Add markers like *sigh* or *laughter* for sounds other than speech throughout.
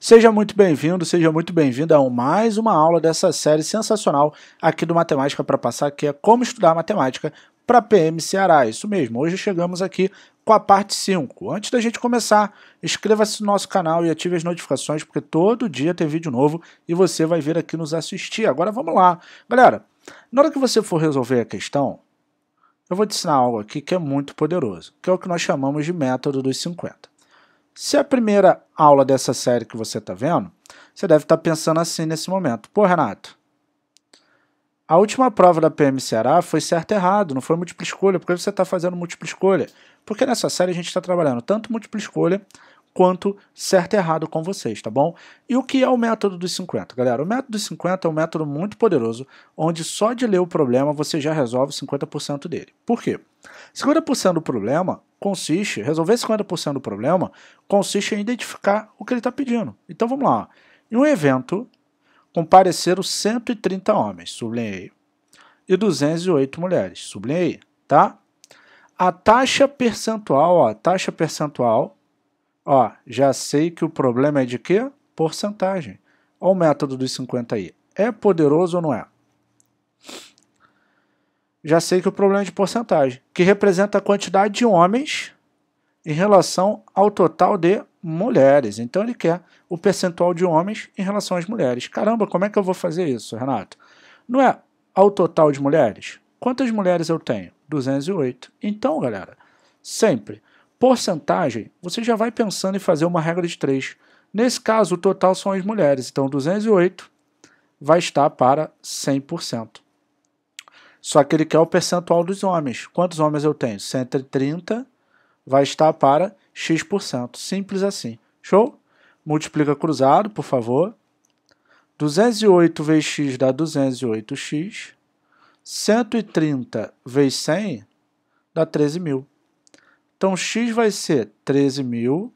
Seja muito bem-vindo, seja muito bem-vinda a mais uma aula dessa série sensacional aqui do Matemática para Passar, que é como estudar matemática para PM Ceará. Isso mesmo, hoje chegamos aqui com a parte 5. Antes da gente começar, inscreva-se no nosso canal e ative as notificações, porque todo dia tem vídeo novo e você vai vir aqui nos assistir. Agora vamos lá. Galera, na hora que você for resolver a questão, eu vou te ensinar algo aqui que é muito poderoso, que é o que nós chamamos de método dos 50. Se é a primeira aula dessa série que você está vendo, você deve estar tá pensando assim nesse momento. Pô, Renato, a última prova da PM Ceará foi certo e errado, não foi múltipla escolha. Por que você está fazendo múltipla escolha? Porque nessa série a gente está trabalhando tanto múltipla escolha quanto certo e errado com vocês, tá bom? E o que é o método dos 50, galera? O método dos 50 é um método muito poderoso, onde só de ler o problema você já resolve 50% dele. Por quê? 50% do problema consiste, resolver 50% do problema consiste em identificar o que ele está pedindo. Então vamos lá. Em um evento, compareceram 130 homens, sublinhei, e 208 mulheres, sublinhei, tá? A taxa percentual, ó, a taxa percentual Ó, já sei que o problema é de quê? Porcentagem. Olha o método dos 50 aí. É poderoso ou não é? Já sei que o problema é de porcentagem, que representa a quantidade de homens em relação ao total de mulheres. Então ele quer o percentual de homens em relação às mulheres. Caramba, como é que eu vou fazer isso, Renato? Não é ao total de mulheres? Quantas mulheres eu tenho? 208. Então, galera, sempre Porcentagem, você já vai pensando em fazer uma regra de três. Nesse caso, o total são as mulheres, então 208 vai estar para 100%. Só que ele quer o percentual dos homens. Quantos homens eu tenho? 130 vai estar para x%. Simples assim. Show? Multiplica cruzado, por favor. 208 vezes x dá 208x. 130 vezes 100 dá 13 mil. Então, x vai ser 13.000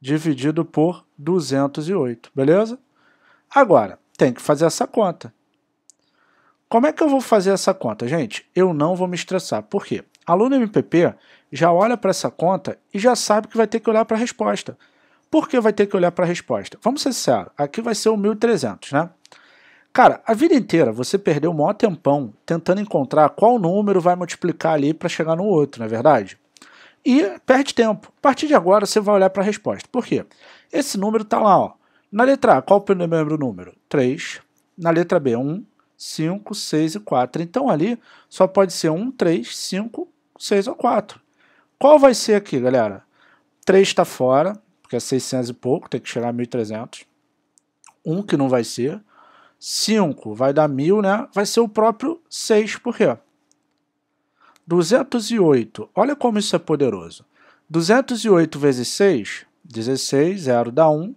dividido por 208, beleza? Agora, tem que fazer essa conta. Como é que eu vou fazer essa conta, gente? Eu não vou me estressar. Por quê? Aluno MPP já olha para essa conta e já sabe que vai ter que olhar para a resposta. Por que vai ter que olhar para a resposta? Vamos ser sinceros, aqui vai ser o 1.300, né? Cara, a vida inteira você perdeu o maior tempão tentando encontrar qual número vai multiplicar ali para chegar no outro, não é verdade? E perde tempo. A partir de agora você vai olhar para a resposta. Por quê? Esse número está lá, ó. Na letra A, qual o primeiro número? 3. Na letra B, 1, 5, 6 e 4. Então ali só pode ser 1, 3, 5, 6 ou 4. Qual vai ser aqui, galera? 3 está fora, porque é 600 e pouco, tem que chegar a 1.300. 1 que não vai ser. 5 vai dar 1.000, né? Vai ser o próprio 6, por quê? 208, olha como isso é poderoso. 208 vezes 6, 16, 0 dá 1,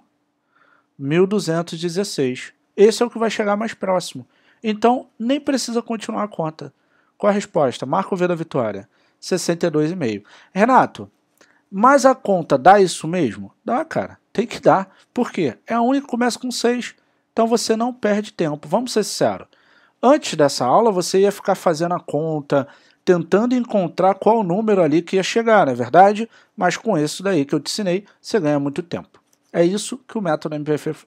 1216. Esse é o que vai chegar mais próximo. Então, nem precisa continuar a conta. Qual a resposta? Marco V da vitória, 62,5. Renato, mas a conta dá isso mesmo? Dá, cara. Tem que dar. Por quê? É a única que começa com 6. Então você não perde tempo. Vamos ser sinceros. Antes dessa aula, você ia ficar fazendo a conta, tentando encontrar qual número ali que ia chegar, não é verdade? Mas com isso daí que eu te ensinei, você ganha muito tempo. É isso que o método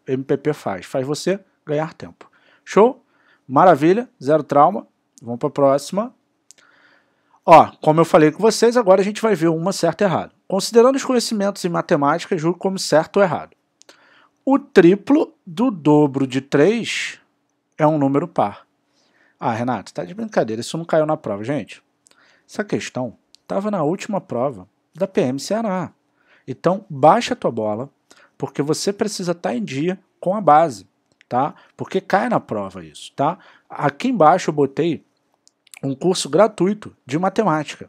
MPP faz, faz você ganhar tempo. Show? Maravilha, zero trauma. Vamos para a próxima. Ó, como eu falei com vocês, agora a gente vai ver uma certa e errada. Considerando os conhecimentos em matemática, julgo como certo ou errado. O triplo do dobro de 3 é um número par. Ah, Renato, tá de brincadeira, isso não caiu na prova. Gente, essa questão estava na última prova da PM Ceará. Então, baixa a tua bola, porque você precisa estar tá em dia com a base, tá? Porque cai na prova isso, tá? Aqui embaixo eu botei um curso gratuito de matemática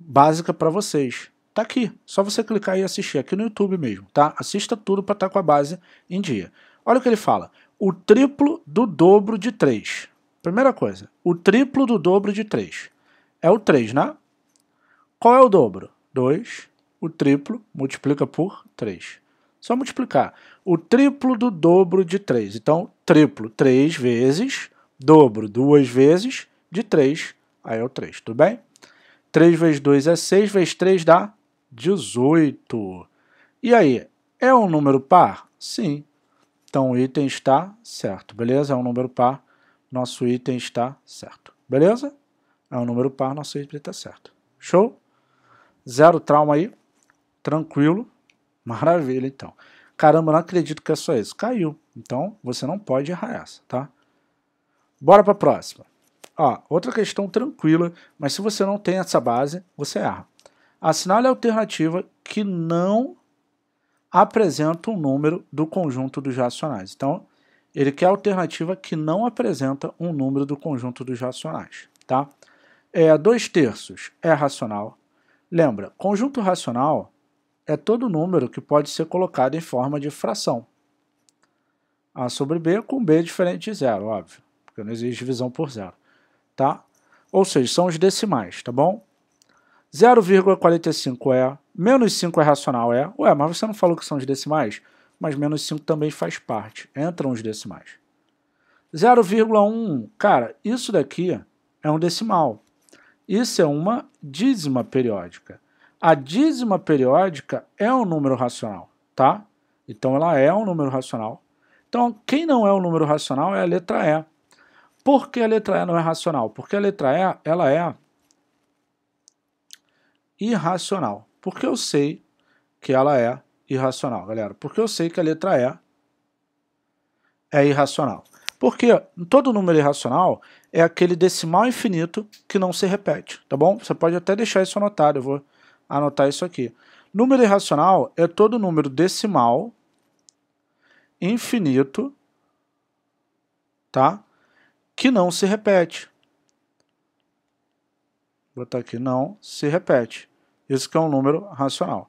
básica para vocês tá aqui. Só você clicar e assistir, aqui no YouTube mesmo, tá? Assista tudo para estar tá com a base em dia. Olha o que ele fala. O triplo do dobro de 3. Primeira coisa, o triplo do dobro de 3. É o 3, né? Qual é o dobro? 2. O triplo multiplica por 3. Só multiplicar. O triplo do dobro de 3. Então, triplo 3 vezes, dobro 2 vezes, de 3, aí é o 3, tudo bem? 3 vezes 2 é 6, vezes 3 dá 18. E aí, é um número par? Sim. Então o item está certo, beleza? É um número par, nosso item está certo, beleza? É um número par, nosso item está certo. Show? Zero trauma aí, tranquilo, *laughs* maravilha então. Caramba, não acredito que é só isso. Caiu. Então, você não pode errar essa, tá? Bora para a próxima. Ó, outra questão tranquila, mas se você não tem essa base, você erra assinale a alternativa que não apresenta um número do conjunto dos racionais. Então, ele quer a alternativa que não apresenta um número do conjunto dos racionais. Tá? É, dois terços é racional. Lembra, conjunto racional é todo número que pode ser colocado em forma de fração. A sobre B com B diferente de zero, óbvio, porque não existe divisão por zero. Tá? Ou seja, são os decimais, tá bom? 0,45 é, menos 5 é racional, é. Ué, mas você não falou que são os decimais? Mas menos 5 também faz parte, entram os decimais. 0,1, cara, isso daqui é um decimal. Isso é uma dízima periódica. A dízima periódica é um número racional, tá? Então ela é um número racional. Então, quem não é um número racional é a letra E. Por que a letra E não é racional? Porque a letra E, ela é irracional. Porque eu sei que ela é irracional, galera. Porque eu sei que a letra E é irracional. Porque todo número irracional é aquele decimal infinito que não se repete, tá bom? Você pode até deixar isso anotado, eu vou anotar isso aqui. Número irracional é todo número decimal infinito, tá? Que não se repete. Vou botar aqui, não se repete. Isso que é um número racional.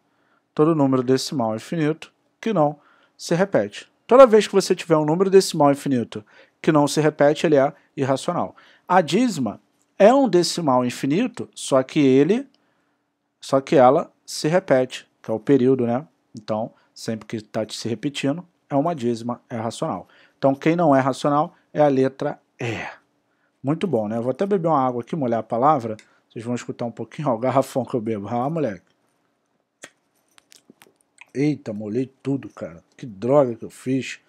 Todo número decimal infinito que não se repete. Toda vez que você tiver um número decimal infinito que não se repete, ele é irracional. A dízima é um decimal infinito, só que ele, só que ela se repete, que é o período, né? Então, sempre que está se repetindo, é uma dízima, é racional. Então, quem não é racional é a letra E. Muito bom, né? Eu vou até beber uma água aqui, molhar a palavra. Vocês vão escutar um pouquinho, *laughs* ó, o garrafão que eu bebo. Ah, moleque. Eita, molhei tudo, cara. Que droga que eu fiz.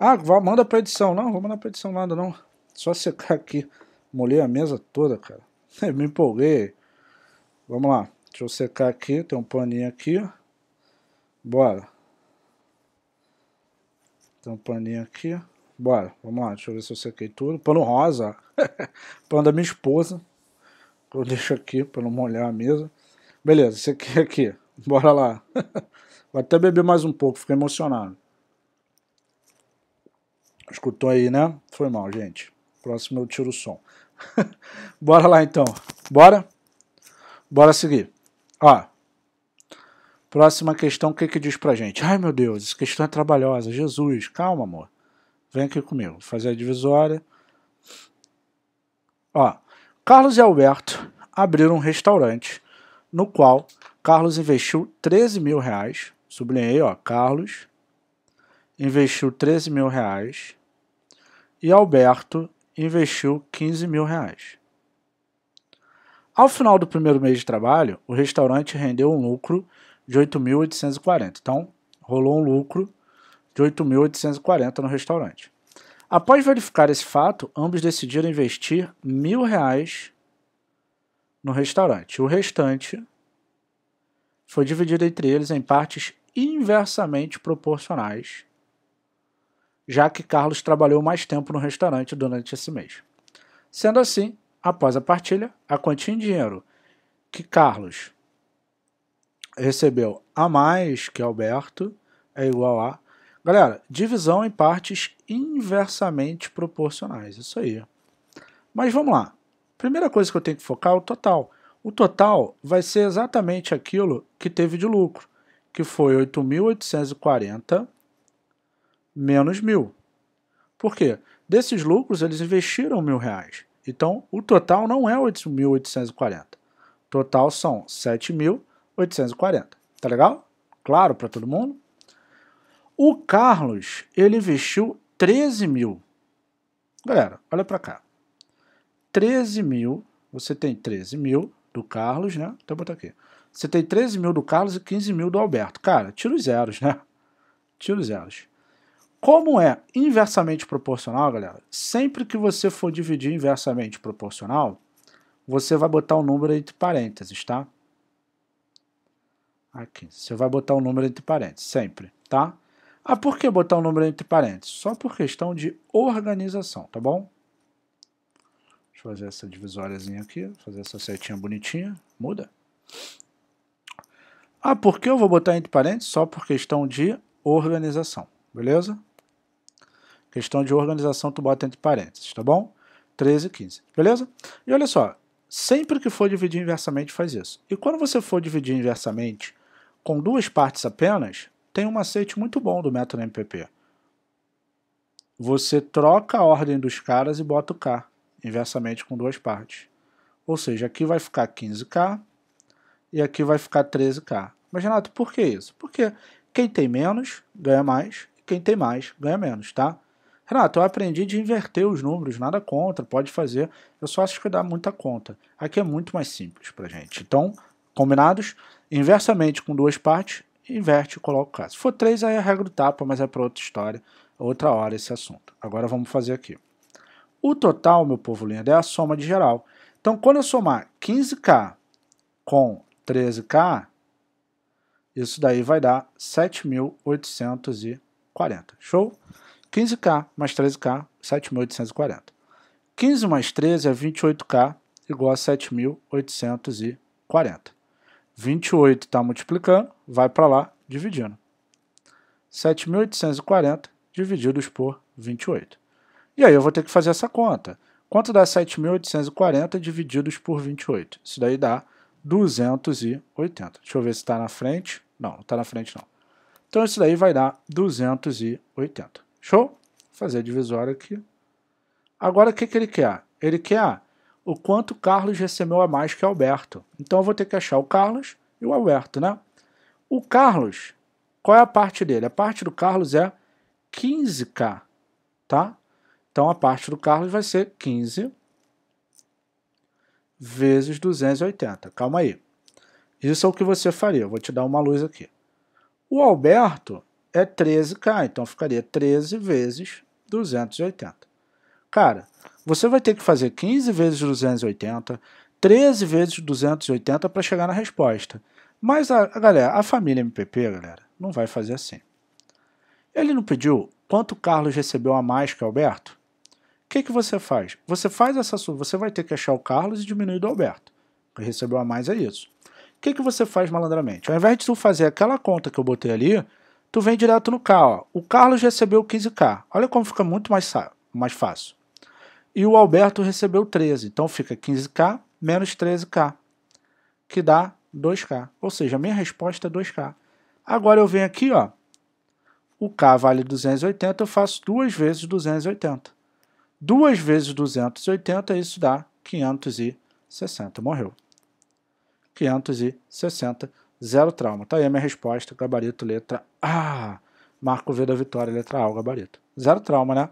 Ah, vá, manda pra edição. Não, vou mandar pra edição nada, não. Só secar aqui. Molhei a mesa toda, cara. *laughs* Me empolguei. Vamos lá. Deixa eu secar aqui. Tem um paninho aqui. Bora. Tem um paninho aqui. Bora. Vamos lá. Deixa eu ver se eu sequei tudo. Pano rosa. *laughs* Pano da minha esposa. Eu deixo aqui para não molhar a mesa. Beleza, esse aqui aqui. Bora lá. *laughs* Vou até beber mais um pouco, fiquei emocionado. Escutou aí, né? Foi mal, gente. Próximo eu tiro o som. *laughs* Bora lá então. Bora? Bora seguir. Ó. Próxima questão, o que que diz pra gente? Ai, meu Deus, essa questão é trabalhosa. Jesus, calma, amor. Vem aqui comigo. Fazer a divisória. Ó. Carlos e Alberto abriram um restaurante no qual Carlos investiu 13 mil reais. Sublinhei, ó, Carlos investiu 13 mil reais e Alberto investiu 15 mil reais. Ao final do primeiro mês de trabalho, o restaurante rendeu um lucro de 8.840. Então, rolou um lucro de 8.840 no restaurante. Após verificar esse fato, ambos decidiram investir mil reais no restaurante. O restante foi dividido entre eles em partes inversamente proporcionais, já que Carlos trabalhou mais tempo no restaurante durante esse mês. Sendo assim, após a partilha, a quantia em dinheiro que Carlos recebeu a mais que Alberto é igual a Galera, divisão em partes inversamente proporcionais. Isso aí. Mas vamos lá. Primeira coisa que eu tenho que focar é o total. O total vai ser exatamente aquilo que teve de lucro, que foi 8.840 menos mil. Por quê? Desses lucros, eles investiram mil reais. Então, o total não é 8.840. Total são 7.840. Tá legal? Claro para todo mundo? O Carlos, ele investiu 13 mil. Galera, olha para cá. 13 mil, você tem 13 mil do Carlos, né? Então botar aqui. Você tem 13 mil do Carlos e 15 mil do Alberto. Cara, tira os zeros, né? Tira os zeros. Como é inversamente proporcional, galera, sempre que você for dividir inversamente proporcional, você vai botar o um número entre parênteses, tá? Aqui, você vai botar o um número entre parênteses, sempre, tá? Ah, por que botar o um número entre parênteses? Só por questão de organização, tá bom? Deixa eu fazer essa divisóriazinha aqui, fazer essa setinha bonitinha, muda. Ah, por que eu vou botar entre parênteses? Só por questão de organização, beleza? Questão de organização tu bota entre parênteses, tá bom? 13 e 15, beleza? E olha só, sempre que for dividir inversamente faz isso. E quando você for dividir inversamente com duas partes apenas, tem um macete muito bom do método MPP. Você troca a ordem dos caras e bota o K, inversamente com duas partes. Ou seja, aqui vai ficar 15K e aqui vai ficar 13K. Mas Renato, por que isso? Porque quem tem menos ganha mais, e quem tem mais ganha menos, tá? Renato, eu aprendi de inverter os números, nada contra, pode fazer. Eu só acho que dá muita conta. Aqui é muito mais simples pra gente. Então, combinados? Inversamente com duas partes, inverte e coloca o caso. Se for 3, aí a regra do tapa, mas é para outra história, outra hora esse assunto. Agora vamos fazer aqui. O total, meu povo lindo, é a soma de geral. Então, quando eu somar 15K com 13K, isso daí vai dar 7.840. Show? 15K mais 13K, 7.840. 15 mais 13 é 28K, igual a 7.840. 28 está multiplicando, vai para lá dividindo. 7.840 divididos por 28. E aí eu vou ter que fazer essa conta. Quanto dá 7.840 divididos por 28? Isso daí dá 280. Deixa eu ver se está na frente. Não, não está na frente não. Então isso daí vai dar 280. Show? Vou fazer a divisória aqui. Agora o que, que ele quer? Ele quer o quanto Carlos recebeu a mais que Alberto. Então eu vou ter que achar o Carlos e o Alberto, né? O Carlos, qual é a parte dele? A parte do Carlos é 15K, tá? Então a parte do Carlos vai ser 15 vezes 280. Calma aí. Isso é o que você faria. Eu vou te dar uma luz aqui. O Alberto é 13K, então ficaria 13 vezes 280. Cara, você vai ter que fazer 15 vezes 280, 13 vezes 280 para chegar na resposta. Mas a, a, galera, a família MPP, galera, não vai fazer assim. Ele não pediu quanto Carlos recebeu a mais que Alberto? O que, que você faz? Você faz essa soma, você vai ter que achar o Carlos e diminuir do Alberto. Que recebeu a mais é isso. O que, que você faz malandramente? Ao invés de tu fazer aquela conta que eu botei ali, tu vem direto no K. Ó. O Carlos recebeu 15K. Olha como fica muito mais, mais fácil. E o Alberto recebeu 13, então fica 15K menos 13K, que dá 2K. Ou seja, a minha resposta é 2K. Agora eu venho aqui, ó, o K vale 280, eu faço duas vezes 280. Duas vezes 280, isso dá 560. Morreu. 560, zero trauma. Tá aí a minha resposta, gabarito, letra A. Marco V da vitória, letra A, o gabarito. Zero trauma, né?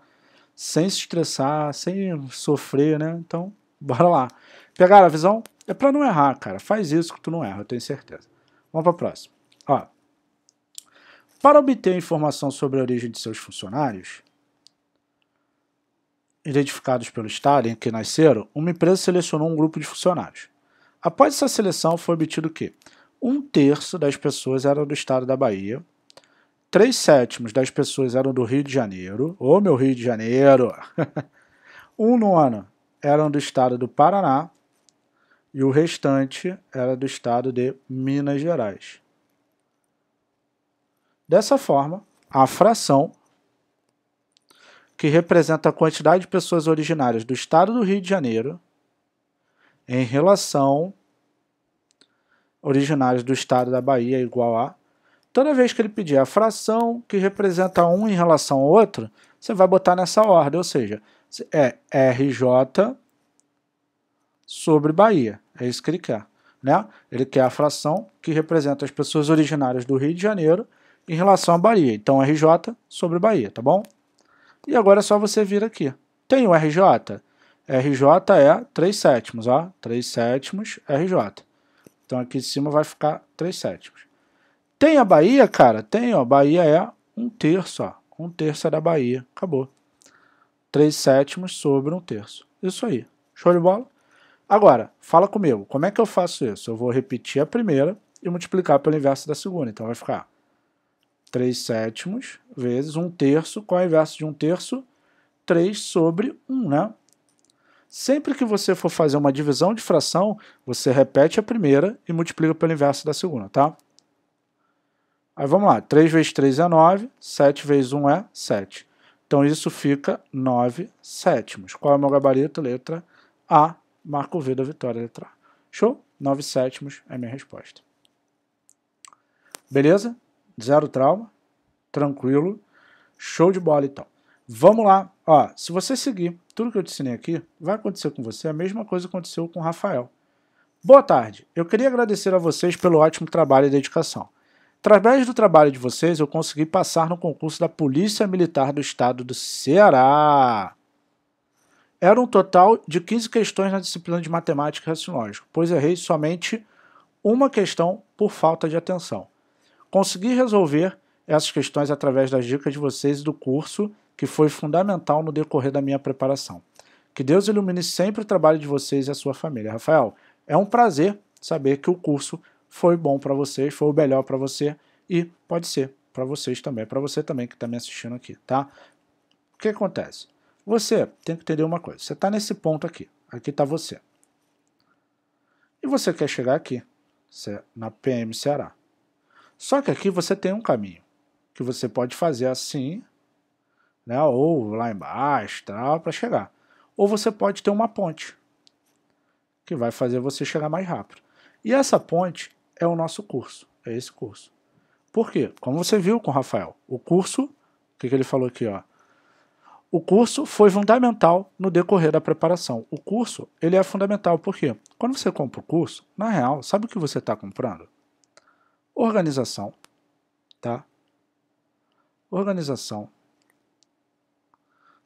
sem se estressar, sem sofrer, né? Então, *laughs* bora lá. Pegaram a visão? É para não errar, cara. Faz isso que tu não erra, eu tenho certeza. Vamos para a próxima. Ó, para obter informação sobre a origem de seus funcionários, identificados pelo Estado em que nasceram, uma empresa selecionou um grupo de funcionários. Após essa seleção, foi obtido que um terço das pessoas era do Estado da Bahia, três sétimos das pessoas eram do Rio de Janeiro, ô meu Rio de Janeiro! *laughs* um nono eram do estado do Paraná e o restante era do estado de Minas Gerais. Dessa forma, a fração, que representa a quantidade de pessoas originárias do estado do Rio de Janeiro, em relação originários do estado da Bahia, é igual a Toda vez que ele pedir a fração que representa um em relação ao outro, você vai botar nessa ordem, ou seja, é RJ sobre Bahia. É isso que ele quer. Né? Ele quer a fração que representa as pessoas originárias do Rio de Janeiro em relação à Bahia. Então, RJ sobre Bahia, tá bom? E agora é só você vir aqui. Tem o RJ? RJ é 3 sétimos, ó. 3 sétimos RJ. Então, aqui de cima vai ficar 3 sétimos. Tem a Bahia, cara? Tem, ó. Bahia é um terço, ó. Um terço é da Bahia. Acabou. Três sétimos sobre um terço. Isso aí. Show de bola? Agora, fala comigo. Como é que eu faço isso? Eu vou repetir a primeira e multiplicar pelo inverso da segunda. Então vai ficar 3 sétimos vezes 1 terço. Qual é o inverso de 1 terço? 3 sobre 1, né? Sempre que você for fazer uma divisão de fração, você repete a primeira e multiplica pelo inverso da segunda, tá? Aí vamos lá, 3 vezes 3 é 9, 7 vezes 1 é 7. Então isso fica 9 sétimos. Qual é o meu gabarito? Letra A. Marco V da vitória, letra A. Show? 9 sétimos é minha resposta. Beleza? Zero trauma, tranquilo, show de bola então. Vamos lá, ó, se você seguir tudo que eu te ensinei aqui, vai acontecer com você a mesma coisa que aconteceu com o Rafael. Boa tarde, eu queria agradecer a vocês pelo ótimo trabalho e dedicação. Através do trabalho de vocês, eu consegui passar no concurso da Polícia Militar do Estado do Ceará. Era um total de 15 questões na disciplina de matemática e raciológico, pois errei somente uma questão por falta de atenção. Consegui resolver essas questões através das dicas de vocês e do curso, que foi fundamental no decorrer da minha preparação. Que Deus ilumine sempre o trabalho de vocês e a sua família. Rafael, é um prazer saber que o curso foi bom para vocês, foi o melhor para você e pode ser para vocês também, para você também que está me assistindo aqui, tá? O que acontece? Você tem que entender uma coisa. Você está nesse ponto aqui. Aqui está você. E você quer chegar aqui, na PM Ceará. Só que aqui você tem um caminho que você pode fazer assim, né? Ou lá embaixo, tal, para chegar. Ou você pode ter uma ponte que vai fazer você chegar mais rápido. E essa ponte, é o nosso curso, é esse curso. Por quê? Como você viu com o Rafael, o curso, o que, que ele falou aqui, ó, o curso foi fundamental no decorrer da preparação. O curso, ele é fundamental porque quando você compra o curso, na real, sabe o que você está comprando? Organização, tá? Organização.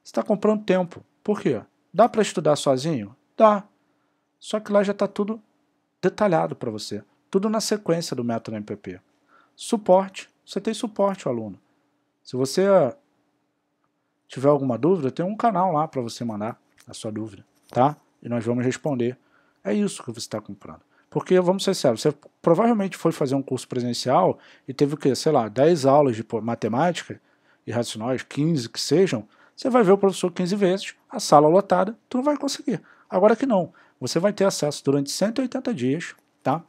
Você está comprando tempo. Por quê? Dá para estudar sozinho? Dá. Só que lá já está tudo detalhado para você. Tudo na sequência do método MPP. Suporte. Você tem suporte aluno. Se você ah, tiver alguma dúvida, tem um canal lá para você mandar a sua dúvida, tá? E nós vamos responder. É isso que você está comprando. Porque, vamos ser sérios, você provavelmente foi fazer um curso presencial e teve o quê? Sei lá, 10 aulas de matemática e racionais, 15 que sejam, você vai ver o professor 15 vezes, a sala lotada, tu não vai conseguir. Agora que não, você vai ter acesso durante 180 dias, tá?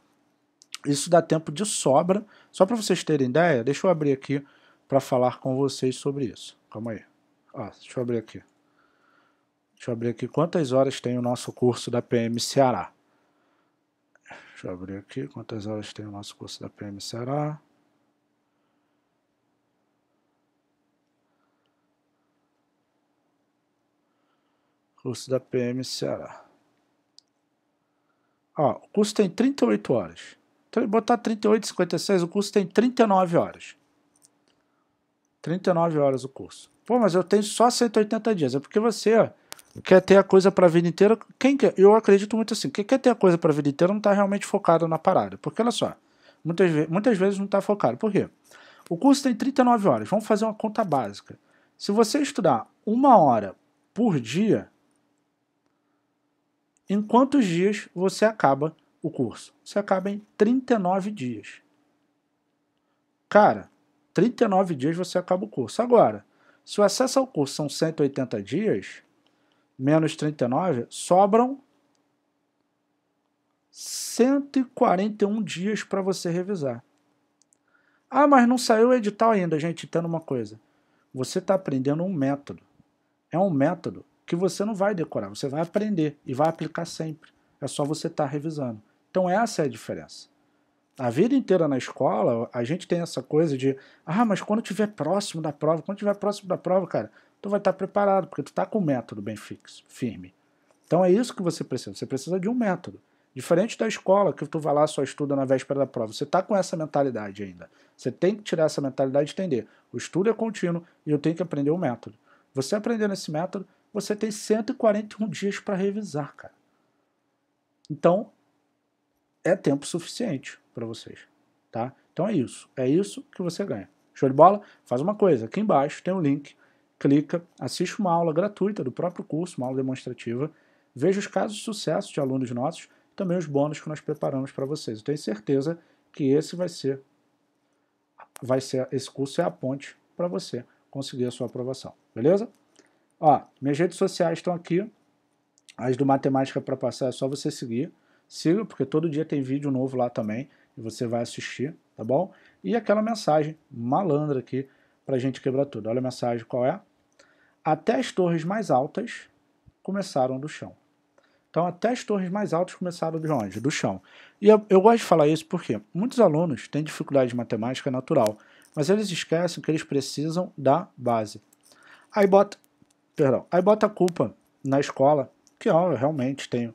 Isso dá tempo de sobra. Só para vocês terem ideia, deixa eu abrir aqui para falar com vocês sobre isso. Calma aí. Ó, deixa eu abrir aqui. Deixa eu abrir aqui quantas horas tem o nosso curso da PM Ceará. Deixa eu abrir aqui quantas horas tem o nosso curso da PM Ceará. Curso da PM Ceará. Ó, o curso tem 38 horas. Então, botar 38,56, o curso tem 39 horas. 39 horas o curso. Pô, mas eu tenho só 180 dias. É porque você quer ter a coisa para a vida inteira. Quem quer? Eu acredito muito assim. Quem quer ter a coisa para a vida inteira não está realmente focado na parada. Porque olha só, muitas, ve muitas vezes não está focado. Por quê? O curso tem 39 horas. Vamos fazer uma conta básica. Se você estudar uma hora por dia, em quantos dias você acaba o curso. Você acaba em 39 dias. Cara, 39 dias você acaba o curso. Agora, se o acesso ao curso são 180 dias, menos 39, sobram 141 dias para você revisar. Ah, mas não saiu o edital ainda, gente. tendo uma coisa. Você está aprendendo um método. É um método que você não vai decorar, você vai aprender e vai aplicar sempre. É só você estar tá revisando. Então essa é a diferença. A vida inteira na escola, a gente tem essa coisa de, ah, mas quando tiver próximo da prova, quando tiver próximo da prova, cara, tu vai estar preparado, porque tu está com um método bem fixo, firme. Então é isso que você precisa, você precisa de um método. Diferente da escola, que tu vai lá só estuda na véspera da prova, você está com essa mentalidade ainda. Você tem que tirar essa mentalidade e entender, o estudo é contínuo e eu tenho que aprender o um método. Você aprendendo esse método, você tem 141 dias para revisar, cara. Então, é tempo suficiente para vocês, tá? Então é isso, é isso que você ganha. Show de bola? Faz uma coisa, aqui embaixo tem um link, clica, assiste uma aula gratuita do próprio curso, uma aula demonstrativa, veja os casos de sucesso de alunos nossos, também os bônus que nós preparamos para vocês. Eu tenho certeza que esse vai ser, vai ser, esse curso é a ponte para você conseguir a sua aprovação, beleza? Ó, minhas redes sociais estão aqui, as do Matemática para Passar é só você seguir, Siga, porque todo dia tem vídeo novo lá também e você vai assistir, tá bom? E aquela mensagem malandra aqui pra gente quebrar tudo. Olha a mensagem qual é? Até as torres mais altas começaram do chão. Então até as torres mais altas começaram de onde? Do chão. E eu, eu gosto de falar isso porque muitos alunos têm dificuldade de matemática é natural, mas eles esquecem que eles precisam da base. Aí bota, perdão, aí bota a culpa na escola, que ó, eu realmente tenho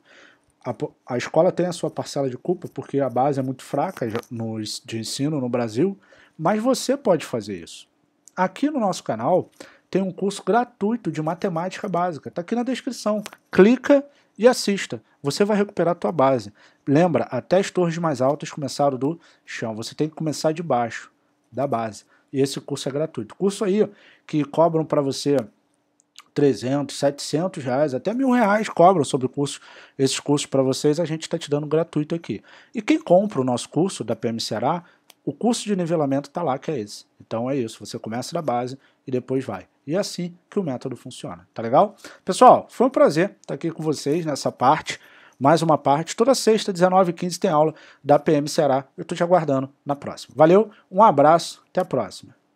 a, a, escola tem a sua parcela de culpa porque a base é muito fraca no, de ensino no Brasil, mas você pode fazer isso. Aqui no nosso canal tem um curso gratuito de matemática básica, está aqui na descrição. Clica e assista. Você vai recuperar a tua base. Lembra, até as torres mais altas começaram do chão. Você tem que começar de baixo, da base. E esse curso é gratuito. Curso aí que cobram para você 300, 700 reais, até mil reais cobram sobre o curso, esses cursos para vocês, a gente está te dando gratuito aqui. E quem compra o nosso curso da PM Ceará, o curso de nivelamento está lá, que é esse. Então é isso, você começa da base e depois vai. E é assim que o método funciona, tá legal? Pessoal, foi um prazer estar tá aqui com vocês nessa parte mais uma parte. Toda sexta, 19h15, tem aula da PM Ceará. Eu estou te aguardando na próxima. Valeu, um abraço, até a próxima.